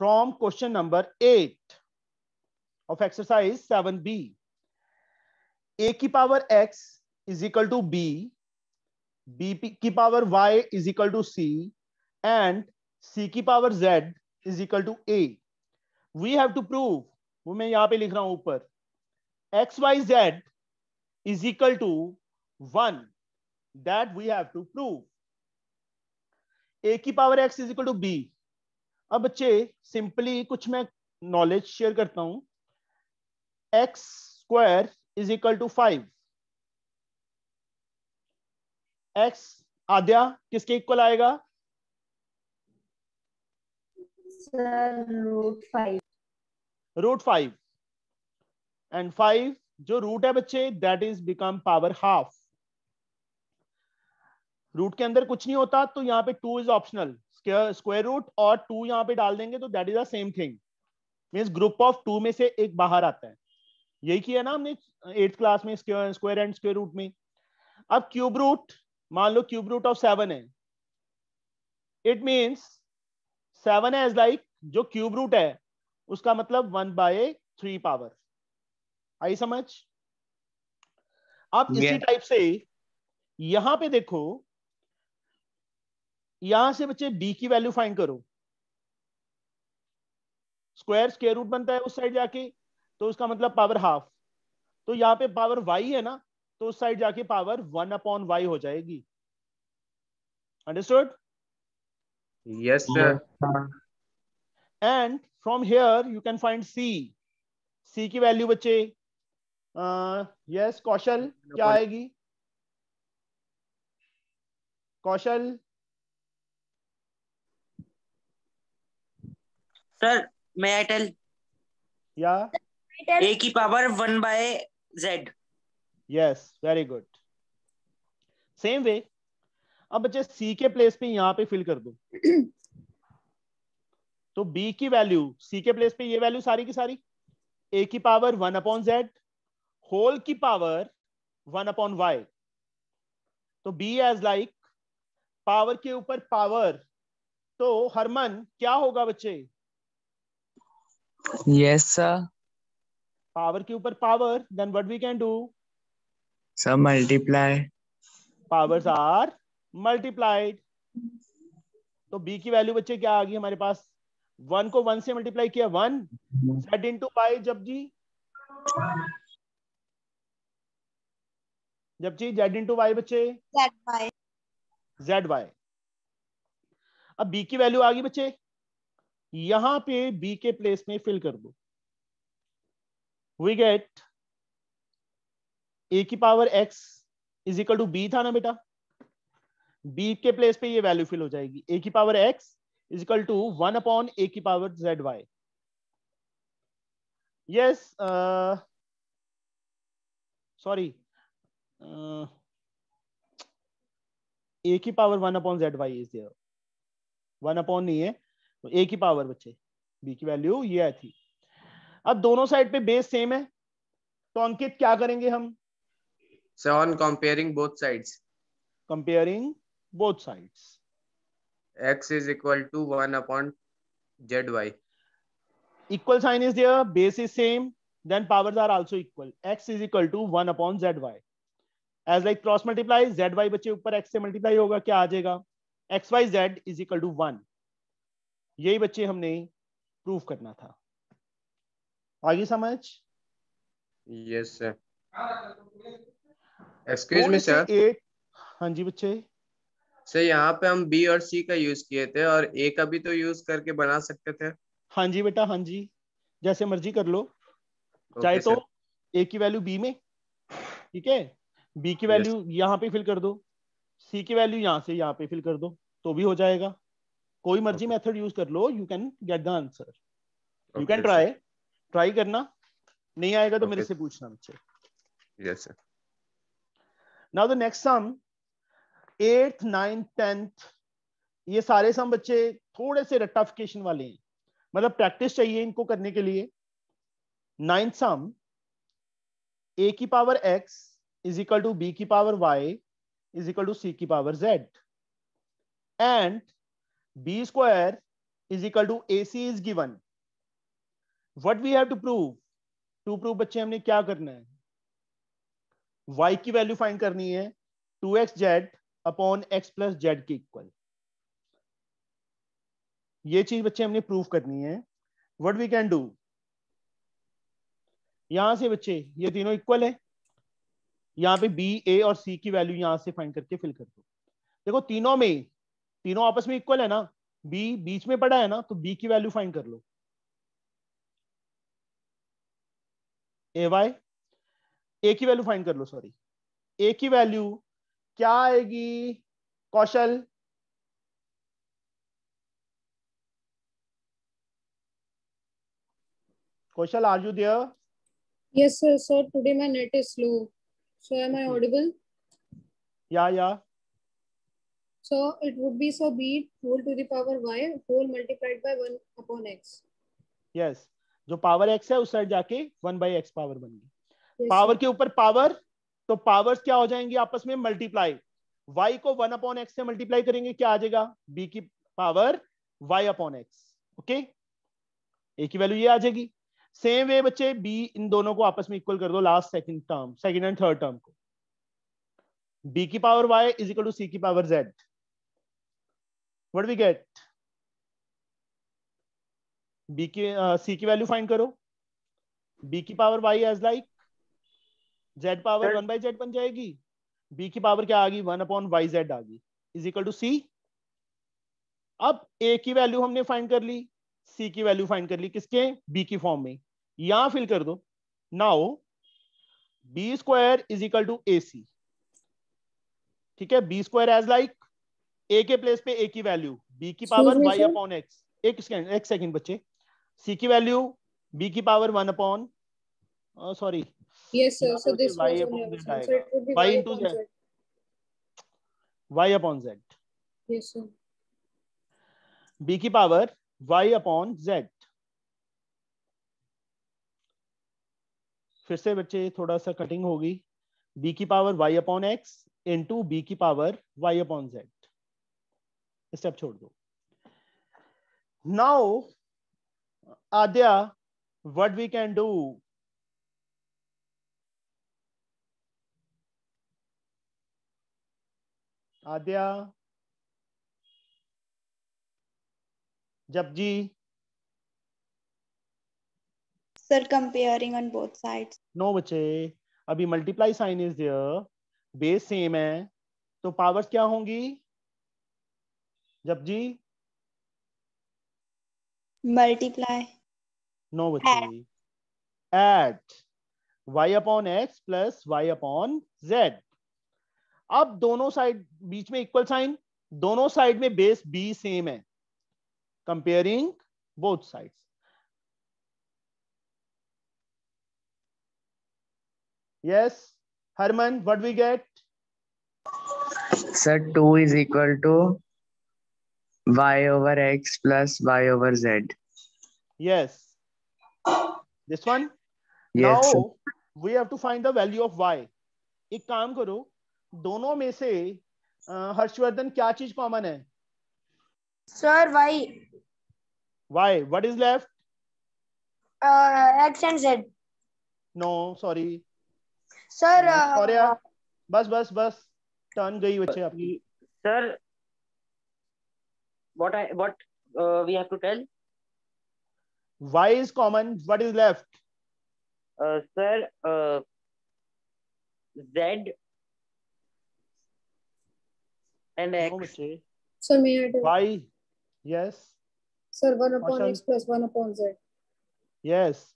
from question number 8 of exercise 7b. a की power x is equal to b, b की power y is equal to c and c की power z is equal to a. We have to prove, वो मैं यहाँ पे लिख रहा हूँ ऊपर X Y Z is equal to 1 that we have to prove a की power x is equal to b अब बच्चे सिंपली कुछ मैं नॉलेज शेयर करता हूं X square is equal to five X Aadya किसके इक्वल आएगा root five root five and five जो रूट है बच्चे that is become power half root के अंदर कुछ नहीं होता तो यहां पे two is optional square root और टू यहाँ पे डाल देंगे तो that is the same thing means group of two में से एक बाहर आता है यही किया ना हमने एट्थ क्लास में स्क्वायर एंड स्क्वायर रूट में अब क्यूब रूट मान लो क्यूब रूट ऑफ सेवन है it means seven as like जो क्यूब रूट है उसका मतलब वन बाय थ्री पावर आई समझ अब इसी टाइप से यहां पे देखो यहां से बच्चे बी की वैल्यू फाइंड करो स्क्वायर स्केयर रूट बनता है उस साइड जाके तो उसका मतलब पावर हाफ तो यहां पे पावर वाई है ना तो उस साइड जाके पावर वन अपॉन वाई हो जाएगी understood yes and from here you can find C C की वैल्यू बच्चे यस कौशल क्या आएगी कौशल सर मैं आई टेल या ए की power one by Z yes very good same way अब बच्चे सी के प्लेस पे यहां पे फिल कर दो तो बी की वैल्यू सी के प्लेस पे ये वैल्यू सारी की सारी ए की power one upon Z whole की पावर वन अपॉन वाई तो बी एज लाइक पावर के ऊपर पावर तो हरमन क्या होगा बच्चे यस सर पावर के ऊपर power then what we can do sir multiply powers are multiplied तो बी की वैल्यू बच्चे क्या आ गई हमारे पास वन को वन से मल्टीप्लाई किया वन सेट इन टू पाई जब जी जब जी जेड इंटू वाई बच्चे जेड वाई अब बी की वैल्यू आ गई बच्चे यहां पे बी के प्लेस में फिल कर दो वी गेट ए की power X is equal to B था ना बेटा बी के प्लेस पे ये वैल्यू फिल हो जाएगी ए की power X is equal to one upon A की power Z Y yes sorry A की power one upon Z Y is there one upon नहीं है तो ए की पावर बच्चे बी की वैल्यू ये आई थी अब दोनों साइड पे बेस सेम है तो अंकित क्या करेंगे हम on comparing both sides comparing both sides x is equal to 1 upon zy equal sign is there base is same then powers are also equal x is equal to one upon Z Y as like cross multiply zy बच्चे ऊपर x से multiply होगा क्या आ जाएगा X Y Z is equal to one यही बच्चे हमने प्रूफ करना था आगे समझ yes sir excuse me sir एट हाँ जी बच्चे सर यहाँ पे हम बी और सी का यूज किए थे और ए का भी तो यूज करके बना सकते थे हाँ जी बेटा हाँ जी जैसे मर्जी कर लो okay, चाहे तो ए की वैल्यू बी में ठीक है बी की वैल्यू यहाँ पे फिल कर दो सी की वैल्यू यहाँ से यहाँ पे फिल कर दो तो भी हो जाएगा कोई मर्जी मेथड यूज कर लो you can get the answer you can try try करना नहीं आएगा तो okay. मेरे से पूछना मुझसे yes sir now the next sum 8th 9th 10th ये सारे सम बच्चे थोड़े से रट्टाफिकेशन वाले हैं मतलब प्रैक्टिस चाहिए इनको करने के लिए नाइन्थ सम ए की power X is equal to B की power Y is equal to C की power Z and b square is equal to ac is given what we have to prove to prove बच्चे हमने क्या करना है y की value find करनी है 2xz upon x plus Z के इक्वल ये चीज बच्चे हमने प्रूव करनी है वट वी कैन डू यहां से बच्चे ये तीनों इक्वल है यहां पे b a और c की वैल्यू यहां से फाइंड करके फिल कर दो देखो तीनों में तीनों आपस में इक्वल है ना बी बीच में पड़ा है ना तो बी की वैल्यू फाइंड कर लो ए वाई ए की वैल्यू फाइंड कर लो सॉरी ए की वैल्यू क्या आएगी Kaushal Kaushal are you there yes sir today my net is slow so am I audible yeah yeah So it would be so b whole to the power y whole multiplied by 1 upon x. Yes. जो power x है उस side जाके 1 by x power बन गई yes, power के ऊपर power तो powers क्या हो जाएंगे आपस में मल्टीप्लाई y को 1 अपॉन एक्स से मल्टीप्लाई करेंगे क्या आ जाएगा b की power y upon X okay A की वैल्यू ये आ जाएगी सेम वे बच्चे बी इन दोनों को आपस में इक्वल कर दो last second term second and third term को बी की power Y is equal to C की power Z what do we get? की सी की वैल्यू find करो. बी की power Y as like Z power one by Z बन जाएगी. B की पावर क्या आ गई? वन अपॉन वाई जेड आ गई. इज इक्वल टू सी अब ए की वैल्यू हमने फाइंड कर ली सी की वैल्यू फाइंड कर ली किसके बी की फॉर्म में यहां फिल कर दो now B square is equal to A C ठीक है B square as like A के प्लेस पे ए की वैल्यू बी की पावर वाई अपॉन एक्स एक सेकेंड एक सेकेंड बच्चे सी की वैल्यू बी की power one upon sorry Y sir Z this की पावर वाई अपॉन जेड फिर से बच्चे थोड़ा सा कटिंग होगी बी की power Y upon X into B की power Y upon Z step छोड़ दो now Aadya what we can do Aadya जब जी sir comparing on both sides no बच्चे अभी multiply sign is base same है तो पावर्स क्या होंगी जब जी मल्टीप्लाई नो बच्ची एट Y upon X plus Y upon Z अब दोनों साइड बीच में इक्वल साइन दोनों साइड में बेस बी सेम है comparing both sides yes Harman what we get sir to is equal to y over x plus y over z. Yes. This one? Yes. Now we have to find the value of y. एक काम करो दोनों में से हर्षवर्धन क्या चीज common है sir y y what is left uh, x and z no sorry sir uh, बस बस बस टर्न गई बच्चे आपकी sir what i what uh, we have to tell y is common what is left uh, sir uh, z and x okay. sir may i do y yes sir 1 upon x plus 1 upon z yes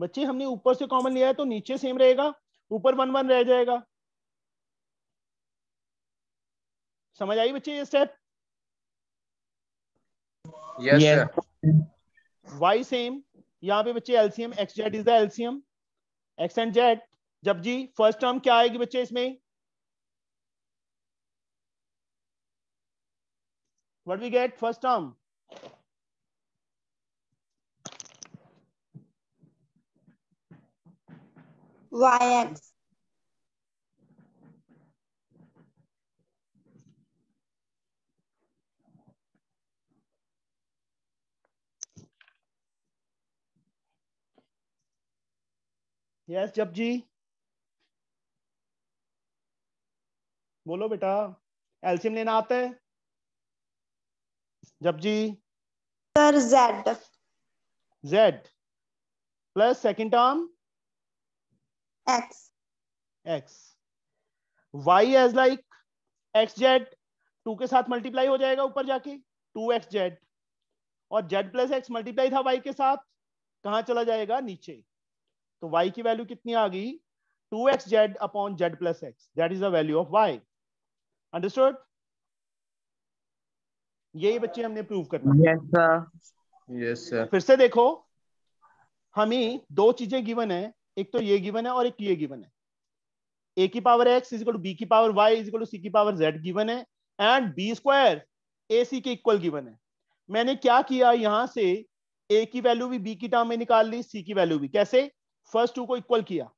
बच्चे हमने ऊपर से common लिया है तो नीचे same रहेगा ऊपर वन वन रह जाएगा समझ आई बच्चे ये step Y same Sir. why यहाँ पे बच्चे LCM X Z is the LCM X and Z जब जी फर्स्ट टर्म क्या आएगी बच्चे इसमें we get first term Y X yes जब जी बोलो बेटा एल्सियम लेना आता है जब जी sir Z Z plus second term X X Y as like X Z two के साथ मल्टीप्लाई हो जाएगा ऊपर जाके टू एक्स जेड और जेड प्लस एक्स मल्टीप्लाई था वाई के साथ कहा चला जाएगा नीचे तो y की वैल्यू कितनी आ गई 2xz X Z upon Z plus X that is the value of y understood यही बच्चे हमने प्रूव करना यस सर yes सर फिर से देखो हमें दो चीजें गिवन है एक तो ये गिवन है और एक ये गिवन है a की power x is equal to b की power y is equal to c की पावर z गिवन है एंड b स्क्वायर ac के इक्वल गिवन है मैंने क्या किया यहां से a की वैल्यू भी b की टर्म में निकाल ली c की वैल्यू भी कैसे फर्स्ट टू को इक्वल किया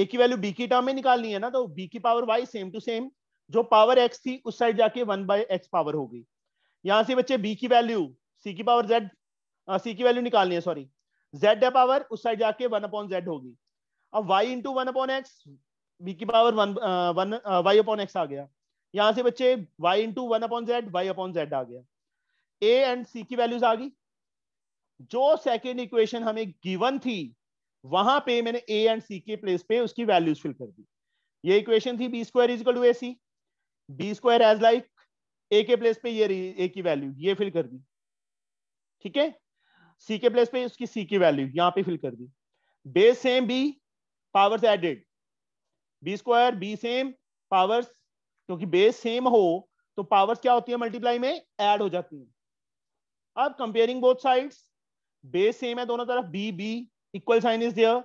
ए की वैल्यू बी की टर्म में निकालनी है ना तो बी की power Y same to same जो पावर एक्स थी उस साइड जाके वन बाई एक्स पावर हो गई यहां से बच्चे बी की वैल्यू सी की पावर जेड सी की वैल्यू निकालनी है सॉरी जेड है पावर उस साइड जाके वन अपॉन जेड होगी अब Y into one upon X B की power one one Y upon X आ गया यहाँ से बच्चे Y into one upon Z Y upon Z आ गया ए एंड सी की वैल्यूज आ गई जो सेकेंड इक्वेशन हमें गिवन थी वहां पे मैंने ए एंड सी के प्लेस पे उसकी वैल्यूज फिल कर दी ये इक्वेशन थी B square is equal to A C B square as like A के प्लेस पे ये ए की वैल्यू ये फिल कर दी ठीक है सी के प्लेस पे उसकी सी की वैल्यू यहां पे फिल कर दी base same B powers added B square B same powers क्योंकि बेस सेम हो तो पावर्स क्या होती है मल्टीप्लाई में एड हो जाती है अब comparing both sides base same है दोनों तरफ B B equal sign is there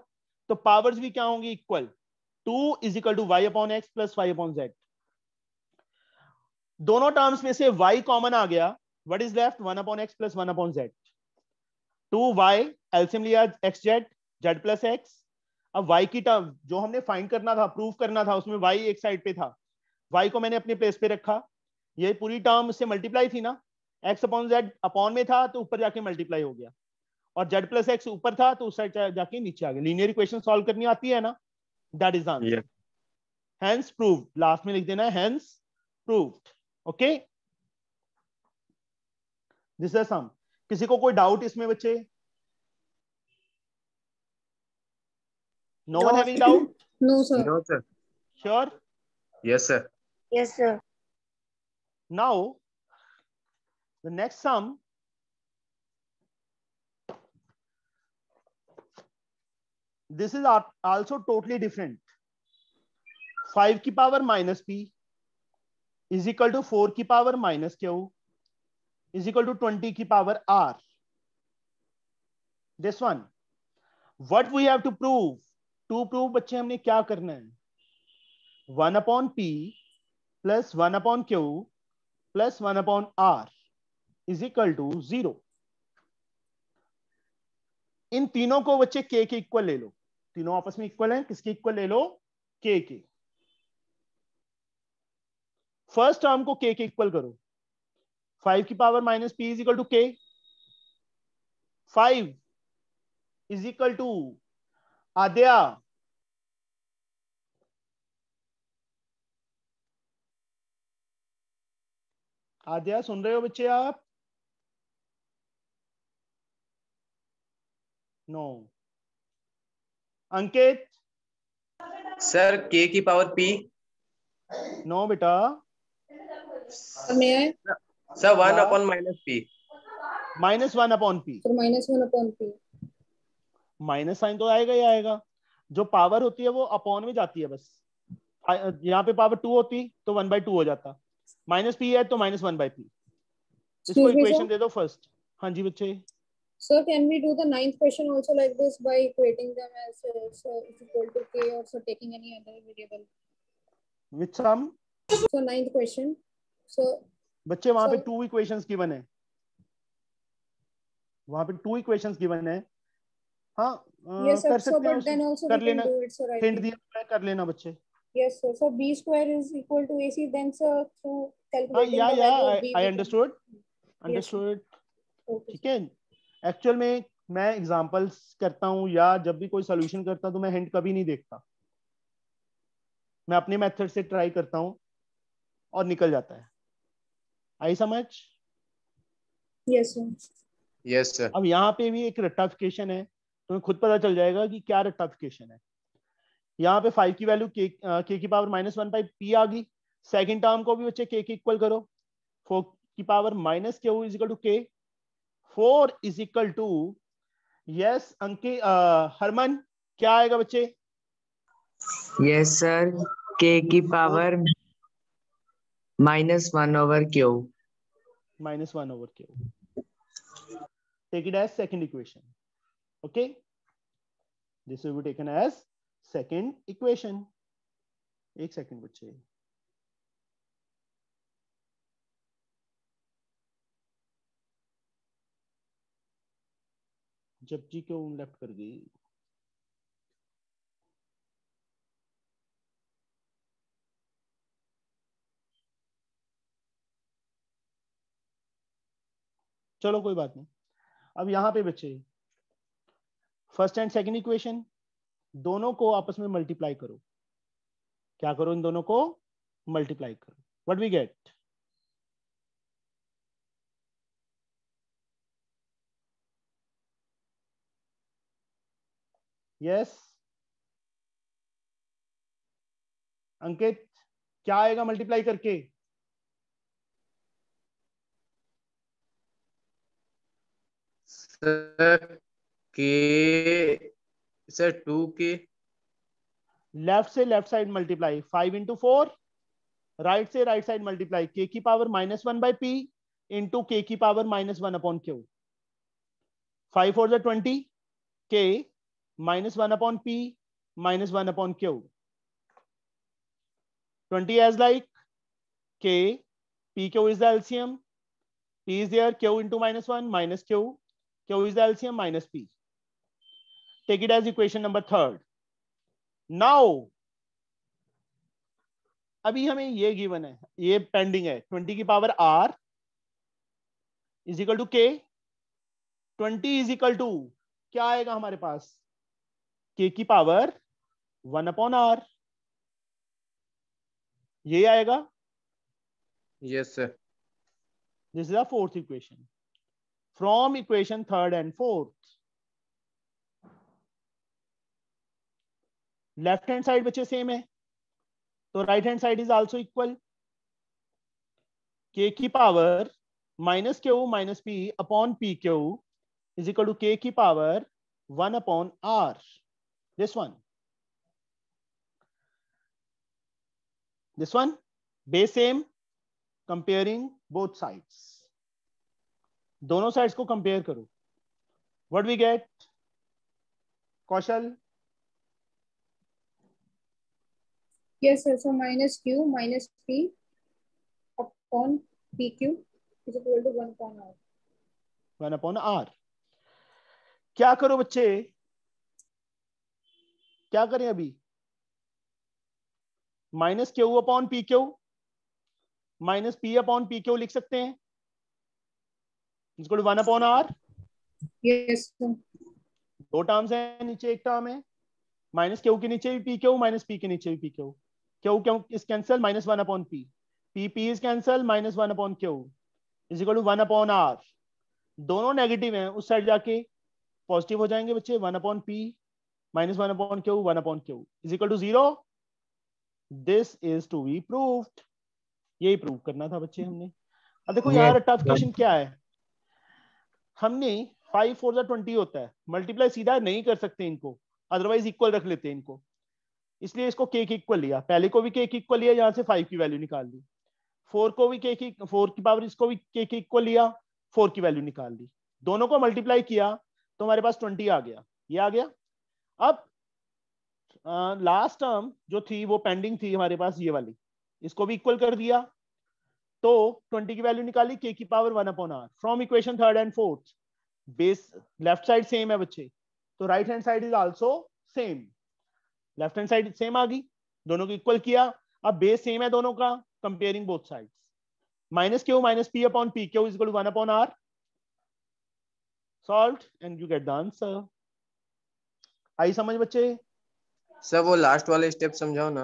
तो पावर्स भी क्या होंगी equal to is equal to Y upon X plus Y upon Z दोनों टर्म्स में से वाई कॉमन आ गया what is left one upon X plus one upon Z two Y LCM लिया X Z Z plus X अब Y की term जो हमने फाइंड करना था प्रूव करना था उसमें वाई एक साइड पे था वाई को मैंने अपने प्लेस पे रखा ये पूरी टर्म से मल्टीप्लाई थी ना एक्स अपॉन जेड अपॉन में था तो ऊपर जाके मल्टीप्लाई हो गया और जेड प्लस एक्स ऊपर था तो उस साइड जाके नीचे आ गया लीनियर इक्वेशन सॉल्व करनी आती है ना that is answer hence prove last में लिख देना hence proved okay this is some किसी को कोई डाउट इसमें बच्चे no one having doubt no sir sir no sir yes sir sir yes sir now the next this is also totally different five की power minus p is equal to four की power minus q is equal to twenty की power r this one what we have to prove to prove बच्चे हमने क्या करना है one upon p plus one upon q plus one upon r is equal to zero इन तीनों को बच्चे के के इक्वल ले लो तीनों आपस में इक्वल हैं किसके इक्वल ले लो के के फर्स्ट टर्म को के के इक्वल करो फाइव की power minus p is equal to k five is equal to Aadya Aadya सुन रहे हो बच्चे आप नो no. अंकित सर के की पावर पी नो बेटा sir one upon minus p minus one upon p minus one upon p minus sign तो आएगा ही आएगा जो पावर होती है वो अपॉन में जाती है बस यहाँ पे पावर टू होती तो वन बाई टू हो जाता माइनस पी है तो माइनस वन बाई पी इसको इक्वेशन दे दो फर्स्ट हाँ जी बच्चे Sir, can we do the ninth question also like this by creating them as uh, so is equal to k or so taking any other variable? Which sum? So ninth question. So बच्चे वहां पे two equations given है वहां पे two equations given है हाँ yes, कर सकते हैं कर लेना हिंट दिया कर लेना बच्चे yes sir so b square is equal to ac then sir through calculating ah, yeah yeah I, I understood understood ठीक है एक्चुअल में मैं एग्जाम्पल्स करता हूँ या जब भी कोई सोल्यूशन करता हूँ तो मैं हिंट कभी नहीं देखता मैं अपने मेथड से ट्राई करता हूँ और निकल जाता है आई समझ यस यस सर अब यहाँ पे भी एक रट्टाफिकेशन है तुम्हें खुद पता चल जाएगा कि क्या रट्टाफिकेशन है यहाँ पे फाइव की वैल्यू के की power minus one by p आ गई सेकेंड टर्म को भी बच्चे के इक्वल करो फोर की power minus k is equal to k four is equal to yes Ankit Harman क्या आएगा बच्चे यस सर के की power minus one over q minus one over q take it as second equation okay this will be taken as second equation एक second बच्चे जब जी क्यों left कर गई चलो कोई बात नहीं अब यहां पे बच्चे फर्स्ट एंड सेकंड इक्वेशन दोनों को आपस में मल्टीप्लाई करो क्या करो इन दोनों को मल्टीप्लाई करो what we get yes Ankit क्या आएगा मल्टीप्लाई करके sir k sir two k left से left side multiply five into four right से राइट साइड मल्टीप्लाई के की power minus one by p into k की power minus one upon q five four से twenty k minus 1 upon p minus 1 upon q. 20 as like k, pq is the LCM, p is there, q into minus 1 minus q, q is the LCM minus p. Take it as equation number third. Now, अभी हमें ये given है ये pending है 20 की power r is equal to k twenty is equal to क्या आएगा हमारे पास के की पावर वन अपॉन आर ये आएगा yes sir this is a fourth equation from equation third and fourth left hand side बच्चे सेम है तो right hand side is also equal k की power minus q minus p upon p q is equal to k की power one upon r This one. This one, base same, comparing both sides. dono sides ko compare karo What we get? Kaushal? Yes, sir. So minus Q minus P upon PQ is equal to 1 upon R. 1 upon R. क्या करो बच्चे क्या करें अभी minus q upon p q minus p upon p q लिख सकते हैं one upon r yes दो टर्म्स हैं नीचे एक टर्म है माइनस क्यू के नीचे भी पी क्यू माइनस पी के नीचे भी p q q q is cancel minus one upon p p p is cancel minus one upon q is equal to one upon r दोनों negative हैं उस side जाके पॉजिटिव हो जाएंगे बच्चे one upon p minus 1 upon q 1 upon q is equal to 0 this is to be proved यही prove करना था बच्चे हमने अब देखो यार टफ क्वेश्चन क्या है हमने फाइव फोर जो ट्वेंटी होता है मल्टीप्लाई सीधा नहीं कर सकते इनको अदरवाइज इक्वल रख लेते इनको इसलिए इसको केक इक्वल लिया पहले को भी केक इक्वल लिया यहाँ से फाइव की वैल्यू निकाल ली फोर को भी केक फोर की पावर इसको भी केक इक्वल लिया फोर की वैल्यू निकाल ली दोनों को मल्टीप्लाई किया तो हमारे पास ट्वेंटी आ गया ये आ गया अब लास्ट टर्म जो थी वो पेंडिंग थी हमारे पास ये वाली इसको भी इक्वल कर दिया तो 20 की वैल्यू निकाली के की power one upon r from equation third and fourth base left side same है बच्चे तो right hand side is also same left hand side same आ गई दोनों को इक्वल किया अब बेस सेम है दोनों का comparing both side minus q minus p upon p q is equal one upon r solve and you get the answer आई समझ बच्चे सर वो लास्ट वाले स्टेप समझाओ ना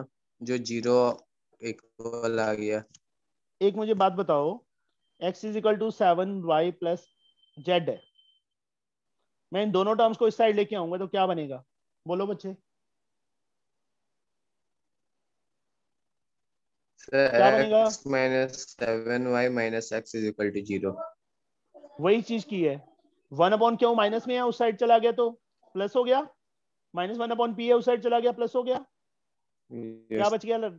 जो जीरो एक वाला आ गया एक मुझे बात बताओ x is equal to seven y plus z है मैं इन दोनों टर्म्स को इस साइड लेके आऊंगा तो क्या बनेगा बोलो बच्चे वही चीज की है वन अपॉन क्यों माइनस में है उस साइड चला गया तो प्लस हो गया माइनस वन अपॉन पी है उस साइड चला गया प्लस हो गया yes. क्या बच गया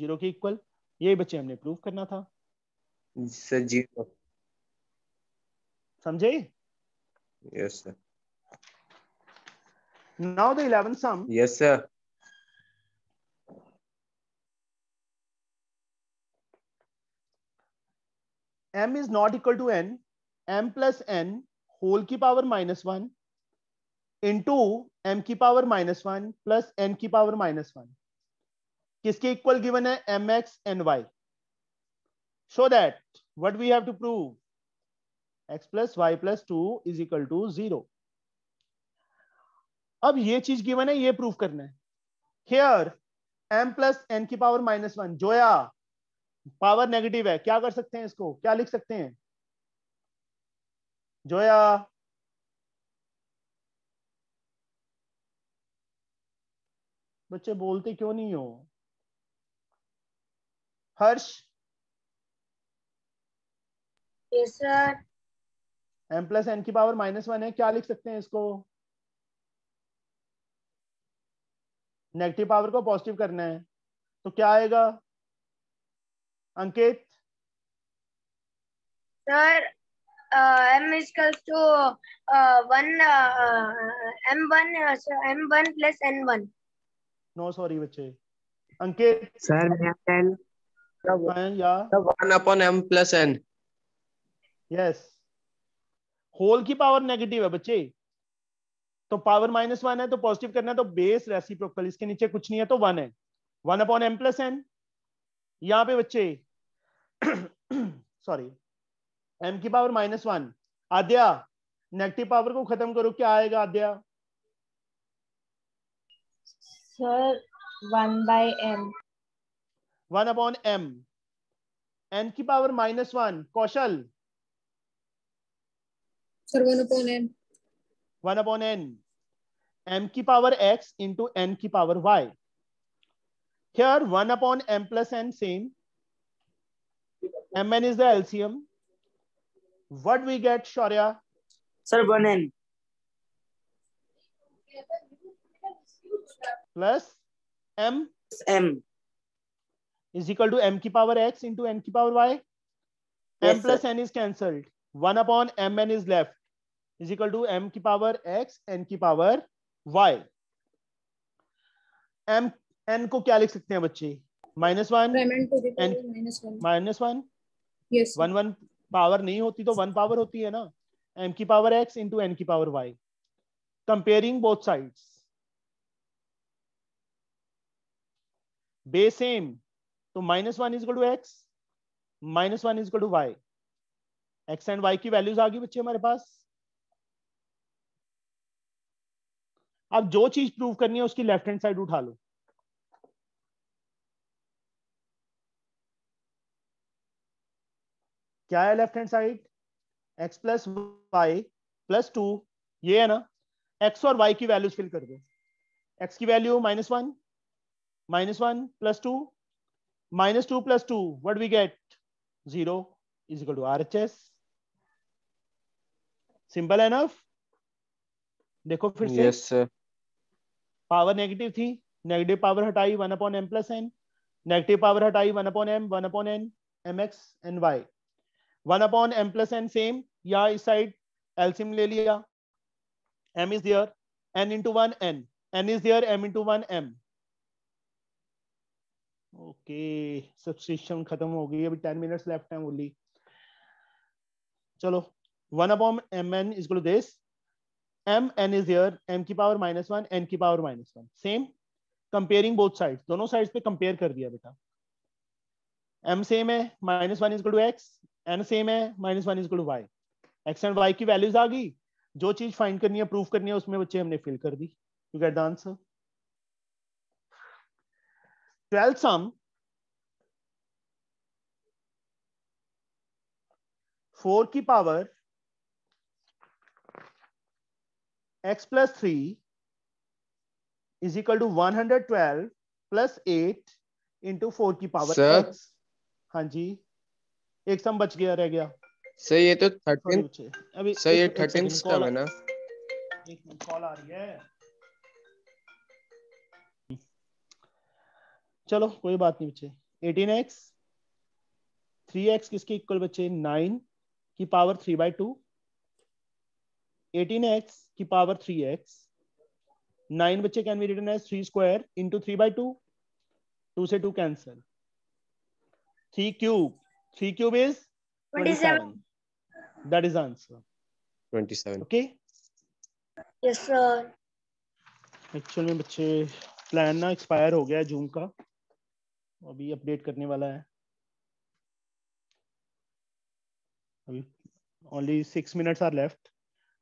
जीरो के इक्वल यही बच्चे हमने प्रूव करना था सर जीरो समझे yes sir now the 11th sum yes sir m is not equal to n m plus n whole की power minus 1 इंटू एम की power minus one plus n की power minus one किसके equal given है m x n y so that what we have to prove x plus y plus two is equal to zero अब ये चीज given है ये prove करना है हेयर एम प्लस एन की पावर माइनस वन जोया पावर नेगेटिव है क्या कर सकते हैं इसको क्या लिख सकते हैं जोया बच्चे बोलते क्यों नहीं हो Harsh yes sir m plus n की पावर माइनस वन है क्या लिख सकते हैं इसको नेगेटिव पावर को पॉजिटिव करना है तो क्या आएगा Ankit sir m equals to one m one m one plus n one no sorry बच्चे अंकित सर एन या one upon m plus n yes whole की पावर नेगेटिव है बच्चे तो पावर माइनस वन है तो पॉजिटिव करना है तो बेस रेसिप्रोकल इसके नीचे कुछ नहीं है तो वन है one upon m plus n यहाँ पे बच्चे सॉरी एम की power minus one Aadya negative power को खत्म करो क्या आएगा Aadya sir, one by m. One upon m. n की power minus one Kaushal sir की पावर x इंटू एन की power y here 1 upon m plus n same mn is the lcm what we get shaurya sir 1n plus m m is equal to m की power x into n की power y m plus n is cancelled one upon m n is left is equal to m की power x n की power y m n को क्या लिख सकते हैं बच्चे minus one n minus one one one power नहीं होती तो वन पावर होती है ना एम की पावर एक्स इंटू एन की power y comparing both sides base same तो minus one is to x minus one is to y x and y की वैल्यूज आ गई बच्चे हमारे पास अब जो चीज प्रूव करनी है उसकी लेफ्ट हैंड साइड उठा लो क्या है left hand side x plus y plus two ये है ना एक्स और वाई की वैल्यूज फिल कर दो एक्स की value minus one minus 1 plus 2 minus 2 plus 2 what do we get 0 is equal to RHS simple enough देखो फिर से yes, पावर नेगेटिव थी नेगेटिव पावर हटाई one upon m plus n negative power हटाई one upon m one upon n m x n y one upon m plus n same या इस side LCM ले लिया m is there n into one n n is there m into one m okay subscription खत्म हो गई अभी ten minutes left हैं only चलो one upon m n is to this m n is here m की power minus one n की power minus one same comparing both side दोनों sides पे कंपेयर कर दिया बेटा एम सेम है minus one is to x n same है minus one is to y x and y की वैल्यूज आ गई जो चीज फाइंड करनी है प्रूफ करनी है उसमें बच्चे हमने फिल कर दी you get the answer 12 sum 4 की power x plus three is equal to one hundred twelve plus eight into four की पावर x हाँ जी एक सम बच गया रह गया सही ये तो थर्टीन सर ये थर्टीन स्टम है ना एक कॉल आ रही है चलो कोई बात नहीं बच्चे एटीन एक्स थ्री एक्स किसके इक्वल बच्चे नाइन की power three by two eighteen x की पावर थ्री एक्स नाइन बच्चे can be written as three square into three by two two से two cancel three cube three cube is that is answer 27 okay yes sir Actually, बच्चे plan ना expire हो गया zoom का अभी update करने वाला है अभी only six minutes are left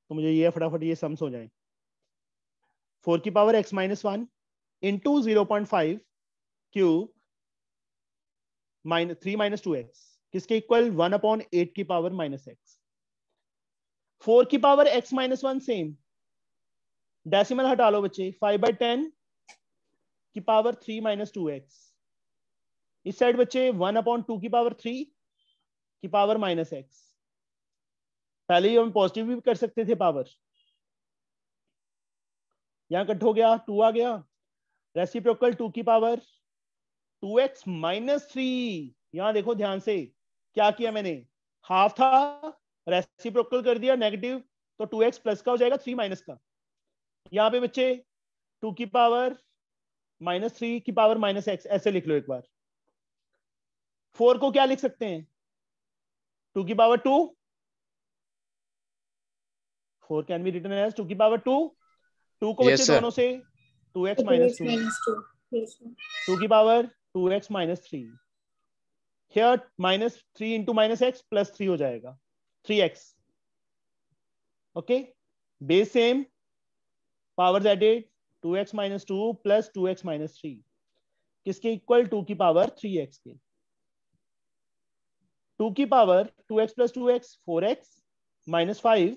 तो मुझे ये फटाफट ये सम्स हो जाए फोर की power x minus one into zero point five cube minus three minus two x किसके इक्वल वन अपॉन एट की पावर माइनस एक्स फोर की power x minus one same decimal हटा लो बच्चे फाइव बाई टेन की power three minus two x इस side बच्चे one upon two की पावर थ्री की पावर माइनस एक्स पहले ही हम पॉजिटिव भी कर सकते थे पावर यहां कट हो गया टू आ गया रेसिप्रोकल टू की power two x minus three यहां देखो ध्यान से क्या किया मैंने हाफ था रेसिप्रोकल कर दिया नेगेटिव तो टू एक्स प्लस का हो जाएगा थ्री माइनस का यहां पे बच्चे टू की पावर माइनस थ्री की पावर माइनस एक्स ऐसे लिख लो एक बार फोर को क्या लिख सकते हैं टू की power two four can be written as two की पावर टू टू को yes, दोनों से two x minus two two की power two x minus three here minus three into minus x plus three हो जाएगा three x okay base same power added two x minus two plus two x minus three किसके equal to की power three x के two की power two x plus two x four x minus five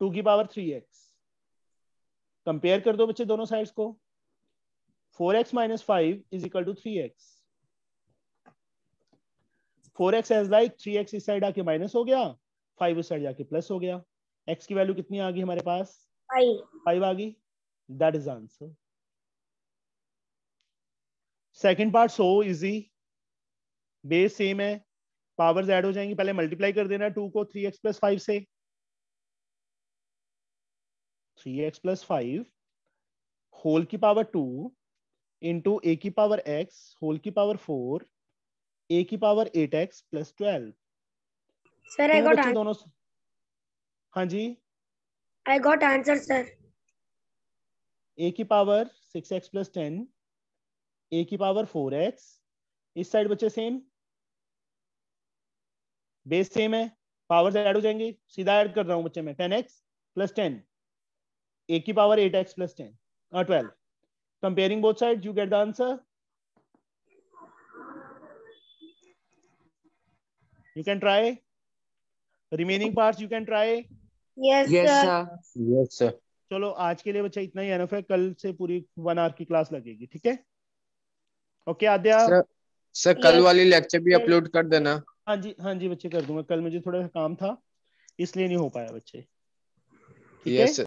two की power three x compare कर दो बच्चे दोनों sides को four x minus five is equal to three x four x as like three x इस side आके minus हो गया फाइव इस साइड जाके प्लस हो गया एक्स की वैल्यू कितनी आ गई हमारे पास फाइव आ गई that is answer second part so easy base same है पावर्स ऐड हो जाएंगी पहले मल्टीप्लाई कर देना टू को थ्री एक्स प्लस फाइव से three x plus five whole की पावर टू इंटू ए की पावर एक्स होल की पावर फोर ए की power eight x plus twelve sir I got दोनों हाँ जी I got answer sir a की power six x plus ten a की power four x इस side बच्चे सेम बेस सेम है पावर ऐड हो जाएंगे सीधा ऐड कर रहा हूँ बच्चे में ten x plus ten a की power eight x plus ten twelve comparing both side you get the answer you can try remaining parts you can try yes yes sir, sir. yes sir चलो आज के लिए बच्चा इतना ही enough है कल से पूरी वन आवर की क्लास लगेगी ठीक है ओके आद्या सर, सर कल वाली लेक्चर भी अपलोड कर देना हाँ जी हाँ जी बच्चे कर दूंगा कल मुझे थोड़ा सा काम था इसलिए नहीं हो पाया बच्चे ठीक yes, है